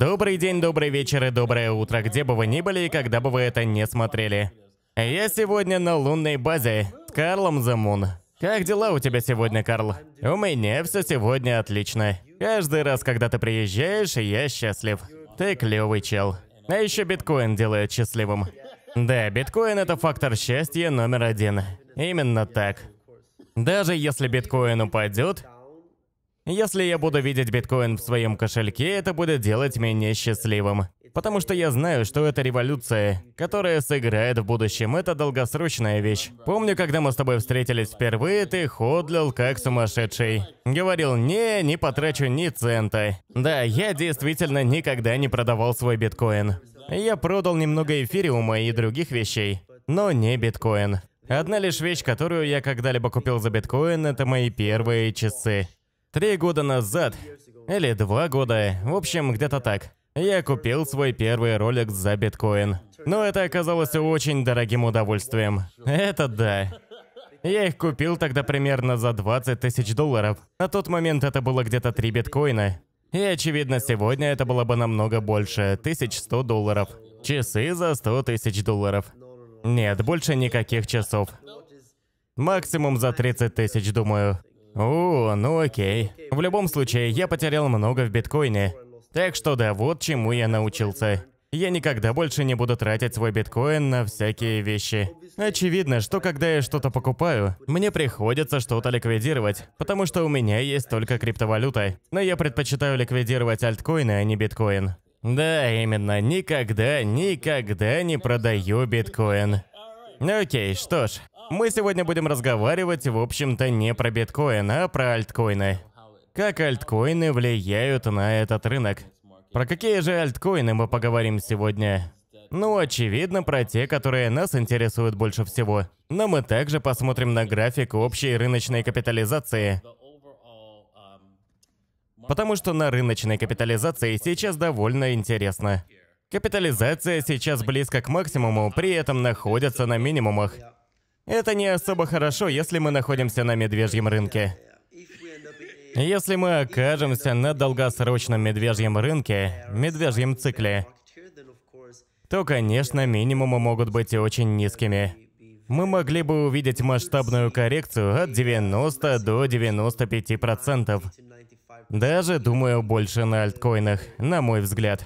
Добрый день, добрый вечер и доброе утро, где бы вы ни были и когда бы вы это не смотрели. Я сегодня на лунной базе с Карлом Замун. Как дела у тебя сегодня, Карл? У меня все сегодня отлично. Каждый раз, когда ты приезжаешь, я счастлив. Ты клевый чел. А еще биткоин делает счастливым. Да, биткоин это фактор счастья номер один. Именно так. Даже если биткоин упадет, если я буду видеть биткоин в своем кошельке, это будет делать меня счастливым. Потому что я знаю, что это революция, которая сыграет в будущем. Это долгосрочная вещь. Помню, когда мы с тобой встретились впервые, ты ходлил как сумасшедший. Говорил, не, не потрачу ни цента. Да, я действительно никогда не продавал свой биткоин. Я продал немного эфириума и других вещей, но не биткоин. Одна лишь вещь, которую я когда-либо купил за биткоин, это мои первые часы. Три года назад, или два года, в общем, где-то так, я купил свой первый ролик за биткоин. Но это оказалось очень дорогим удовольствием. Это да. Я их купил тогда примерно за 20 тысяч долларов. На тот момент это было где-то 3 биткоина. И очевидно, сегодня это было бы намного больше, 1100 долларов. Часы за 100 тысяч долларов. Нет, больше никаких часов. Максимум за 30 тысяч, думаю. О, ну окей. В любом случае, я потерял много в биткоине. Так что да, вот чему я научился. Я никогда больше не буду тратить свой биткоин на всякие вещи. Очевидно, что когда я что-то покупаю, мне приходится что-то ликвидировать, потому что у меня есть только криптовалюта. Но я предпочитаю ликвидировать альткоины, а не биткоин. Да, именно, никогда, никогда не продаю биткоин. Окей, что ж, мы сегодня будем разговаривать, в общем-то, не про биткоин, а про альткоины. Как альткоины влияют на этот рынок. Про какие же альткоины мы поговорим сегодня? Ну, очевидно, про те, которые нас интересуют больше всего. Но мы также посмотрим на график общей рыночной капитализации. Потому что на рыночной капитализации сейчас довольно интересно. Капитализация сейчас близко к максимуму, при этом находится на минимумах. Это не особо хорошо, если мы находимся на медвежьем рынке. Если мы окажемся на долгосрочном медвежьем рынке, медвежьем цикле, то, конечно, минимумы могут быть очень низкими. Мы могли бы увидеть масштабную коррекцию от 90 до 95%. Даже, думаю, больше на альткоинах, на мой взгляд.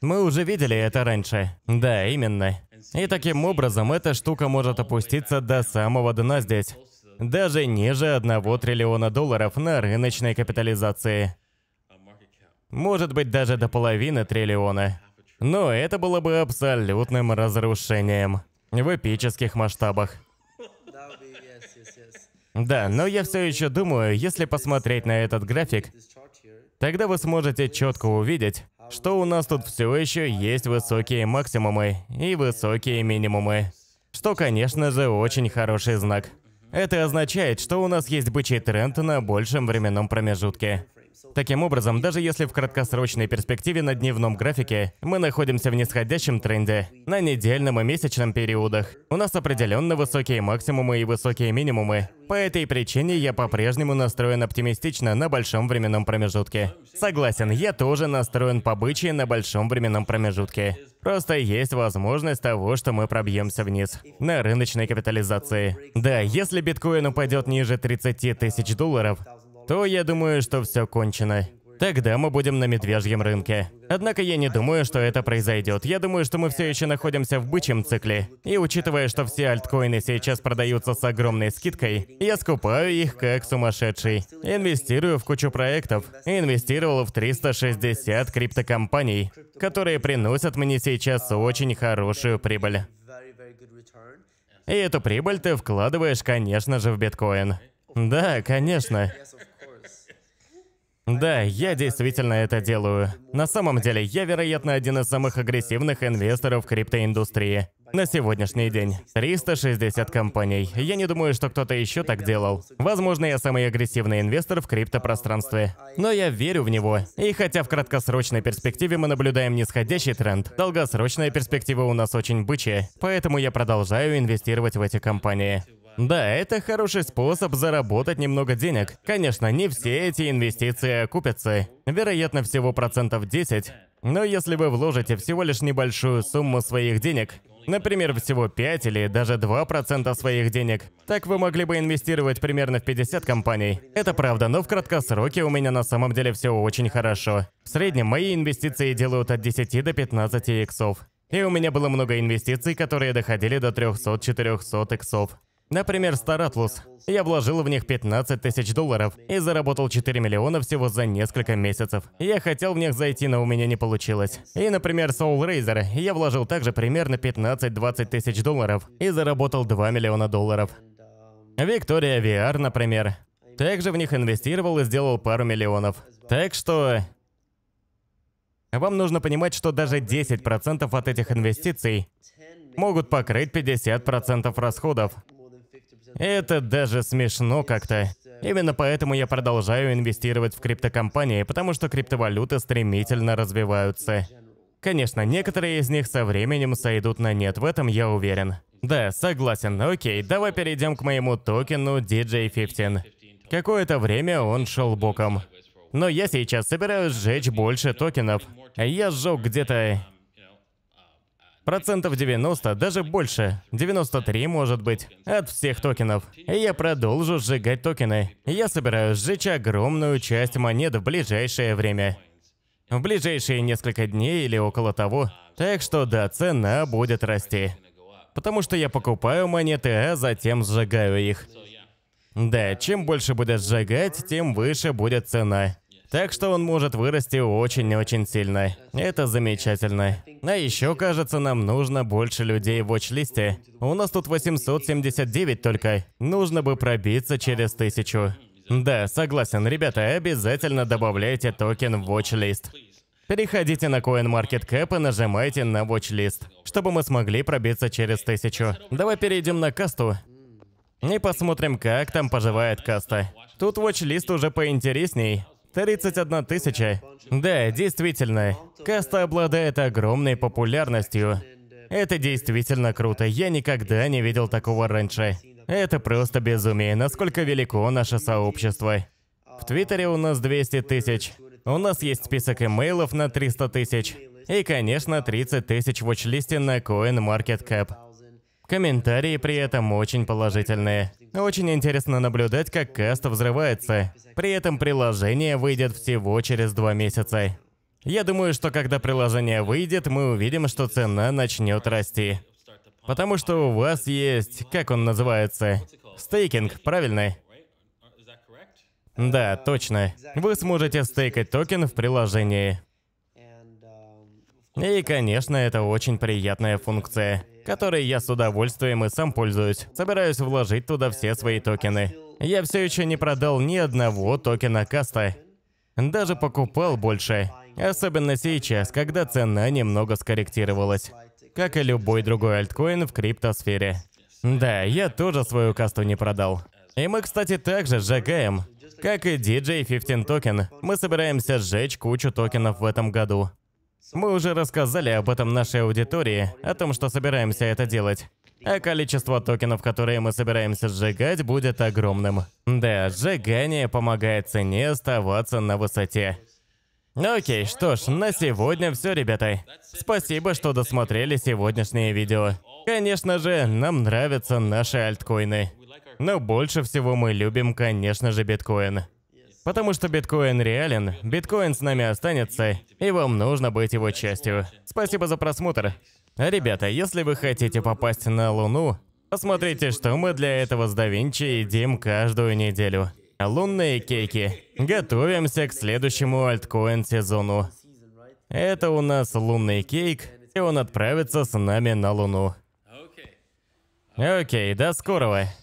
Мы уже видели это раньше. Да, именно. И таким образом эта штука может опуститься до самого дна здесь. Даже ниже 1 триллиона долларов на рыночной капитализации. Может быть, даже до половины триллиона. Но это было бы абсолютным разрушением. В эпических масштабах. Да, но я все еще думаю, если посмотреть на этот график, тогда вы сможете четко увидеть, что у нас тут все еще есть высокие максимумы и высокие минимумы. Что, конечно же, очень хороший знак. Это означает, что у нас есть бычий тренд на большем временном промежутке. Таким образом, даже если в краткосрочной перспективе на дневном графике мы находимся в нисходящем тренде, на недельном и месячном периодах, у нас определенно высокие максимумы и высокие минимумы. По этой причине я по-прежнему настроен оптимистично на большом временном промежутке. Согласен, я тоже настроен побычье на большом временном промежутке. Просто есть возможность того, что мы пробьемся вниз на рыночной капитализации. Да, если биткоин упадет ниже 30 тысяч долларов, то я думаю, что все кончено. Тогда мы будем на медвежьем рынке. Однако я не думаю, что это произойдет. Я думаю, что мы все еще находимся в бычьем цикле. И учитывая, что все альткоины сейчас продаются с огромной скидкой, я скупаю их как сумасшедший. Инвестирую в кучу проектов. Инвестировал в 360 криптокомпаний, которые приносят мне сейчас очень хорошую прибыль. И эту прибыль ты вкладываешь, конечно же, в биткоин. Да, конечно. Да, я действительно это делаю. На самом деле, я, вероятно, один из самых агрессивных инвесторов криптоиндустрии. На сегодняшний день. 360 компаний. Я не думаю, что кто-то еще так делал. Возможно, я самый агрессивный инвестор в криптопространстве. Но я верю в него. И хотя в краткосрочной перспективе мы наблюдаем нисходящий тренд, долгосрочная перспектива у нас очень бычья. Поэтому я продолжаю инвестировать в эти компании. Да, это хороший способ заработать немного денег. Конечно, не все эти инвестиции окупятся. Вероятно, всего процентов 10. Но если вы вложите всего лишь небольшую сумму своих денег, например, всего 5 или даже 2% своих денег, так вы могли бы инвестировать примерно в 50 компаний. Это правда, но в краткосроке у меня на самом деле все очень хорошо. В среднем мои инвестиции делают от 10 до 15 иксов. И у меня было много инвестиций, которые доходили до 300-400 иксов. Например, Старатлус. Я вложил в них 15 тысяч долларов и заработал 4 миллиона всего за несколько месяцев. Я хотел в них зайти, но у меня не получилось. И, например, Soul Razer. Я вложил также примерно 15-20 тысяч долларов и заработал 2 миллиона долларов. Виктория VR, например. Также в них инвестировал и сделал пару миллионов. Так что... Вам нужно понимать, что даже 10% от этих инвестиций могут покрыть 50% расходов. Это даже смешно как-то. Именно поэтому я продолжаю инвестировать в криптокомпании, потому что криптовалюты стремительно развиваются. Конечно, некоторые из них со временем сойдут на нет, в этом я уверен. Да, согласен. Окей, давай перейдем к моему токену DJ15. Какое-то время он шел боком. Но я сейчас собираюсь сжечь больше токенов. Я сжег где-то Процентов 90, даже больше. 93 может быть. От всех токенов. И я продолжу сжигать токены. Я собираюсь сжечь огромную часть монет в ближайшее время. В ближайшие несколько дней или около того. Так что да, цена будет расти. Потому что я покупаю монеты, а затем сжигаю их. Да, чем больше будет сжигать, тем выше будет цена. Так что он может вырасти очень-очень сильно. Это замечательно. А еще, кажется, нам нужно больше людей в watch-листе. У нас тут 879 только. Нужно бы пробиться через тысячу. Да, согласен, ребята, обязательно добавляйте токен в watch-лист. Переходите на CoinMarketCap и нажимайте на watch-лист, чтобы мы смогли пробиться через тысячу. Давай перейдем на касту. И посмотрим, как там поживает каста. Тут watch-лист уже поинтересней. 31 тысяча. Да, действительно, каста обладает огромной популярностью. Это действительно круто, я никогда не видел такого раньше. Это просто безумие, насколько велико наше сообщество. В Твиттере у нас 200 тысяч, у нас есть список имейлов на 300 тысяч, и, конечно, 30 тысяч в учлисте на CoinMarketCap. Комментарии при этом очень положительные. Очень интересно наблюдать, как каст взрывается. При этом приложение выйдет всего через два месяца. Я думаю, что когда приложение выйдет, мы увидим, что цена начнет расти. Потому что у вас есть, как он называется, стейкинг, правильно? Да, точно. Вы сможете стейкать токен в приложении. И, конечно, это очень приятная функция которые я с удовольствием и сам пользуюсь. Собираюсь вложить туда все свои токены. Я все еще не продал ни одного токена каста. Даже покупал больше. Особенно сейчас, когда цена немного скорректировалась. Как и любой другой альткоин в криптосфере. Да, я тоже свою касту не продал. И мы, кстати, также сжигаем. Как и DJ 15 токен, мы собираемся сжечь кучу токенов в этом году. Мы уже рассказали об этом нашей аудитории, о том, что собираемся это делать. А количество токенов, которые мы собираемся сжигать, будет огромным. Да, сжигание помогает цене оставаться на высоте. Окей, что ж, на сегодня все, ребята. Спасибо, что досмотрели сегодняшнее видео. Конечно же, нам нравятся наши альткоины. Но больше всего мы любим, конечно же, биткоин. Потому что биткоин реален, биткоин с нами останется, и вам нужно быть его частью. Спасибо за просмотр. Ребята, если вы хотите попасть на Луну, посмотрите, что мы для этого с Давинчи едим каждую неделю. Лунные кейки. Готовимся к следующему альткоин сезону. Это у нас лунный кейк, и он отправится с нами на Луну. Окей, до скорого.